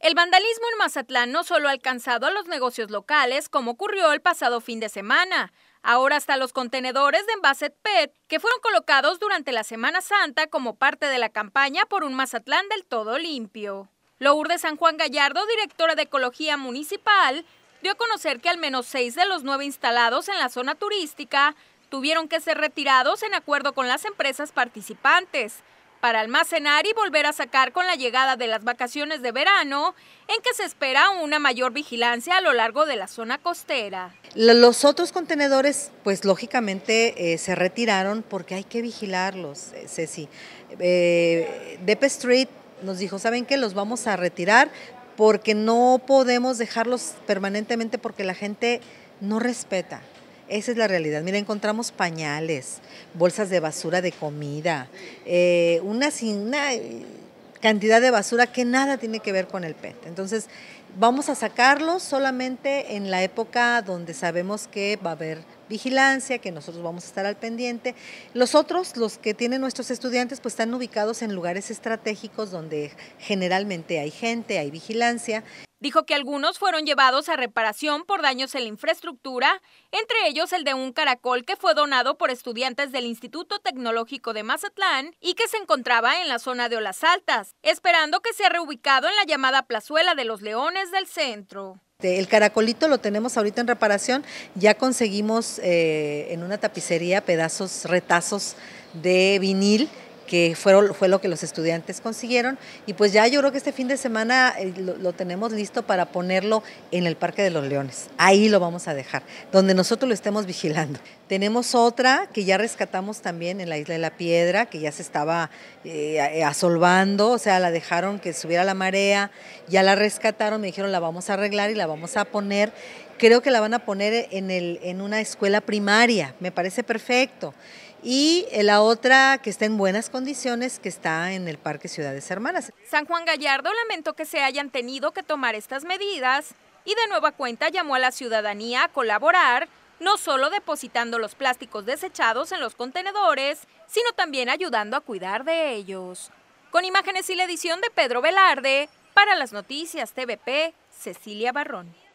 El vandalismo en Mazatlán no solo ha alcanzado a los negocios locales, como ocurrió el pasado fin de semana, ahora hasta los contenedores de envase PET que fueron colocados durante la Semana Santa como parte de la campaña por un Mazatlán del todo limpio. Lourdes San Juan Gallardo, directora de Ecología Municipal, dio a conocer que al menos seis de los nueve instalados en la zona turística tuvieron que ser retirados en acuerdo con las empresas participantes, para almacenar y volver a sacar con la llegada de las vacaciones de verano, en que se espera una mayor vigilancia a lo largo de la zona costera. Los otros contenedores, pues lógicamente eh, se retiraron porque hay que vigilarlos, eh, Ceci. Eh, Depe Street nos dijo, ¿saben qué? Los vamos a retirar porque no podemos dejarlos permanentemente porque la gente no respeta. Esa es la realidad. Mira, encontramos pañales, bolsas de basura de comida, eh, una, una cantidad de basura que nada tiene que ver con el PET. Entonces, vamos a sacarlos solamente en la época donde sabemos que va a haber vigilancia, que nosotros vamos a estar al pendiente. Los otros, los que tienen nuestros estudiantes, pues están ubicados en lugares estratégicos donde generalmente hay gente, hay vigilancia. Dijo que algunos fueron llevados a reparación por daños en la infraestructura, entre ellos el de un caracol que fue donado por estudiantes del Instituto Tecnológico de Mazatlán y que se encontraba en la zona de Olas Altas, esperando que sea reubicado en la llamada plazuela de los Leones del centro. Este, el caracolito lo tenemos ahorita en reparación, ya conseguimos eh, en una tapicería pedazos, retazos de vinil que fueron, fue lo que los estudiantes consiguieron. Y pues ya yo creo que este fin de semana eh, lo, tenemos listo para ponerlo en el Parque de los Leones. Ahí lo vamos a dejar, donde nosotros lo estemos vigilando. Tenemos otra que ya rescatamos también en la Isla de la Piedra, que ya se estaba eh, asolvando, o sea, la dejaron que subiera la marea, ya la rescataron, me dijeron la vamos a arreglar y la vamos a poner creo que la van a poner en, el, en una escuela primaria, me parece perfecto. Y la otra que está en buenas condiciones, que está en el Parque Ciudades Hermanas. San Juan Gallardo lamentó que se hayan tenido que tomar estas medidas y de nueva cuenta llamó a la ciudadanía a colaborar, no solo depositando los plásticos desechados en los contenedores, sino también ayudando a cuidar de ellos. Con imágenes y la edición de Pedro Velarde, para las noticias TVP, Cecilia Barrón.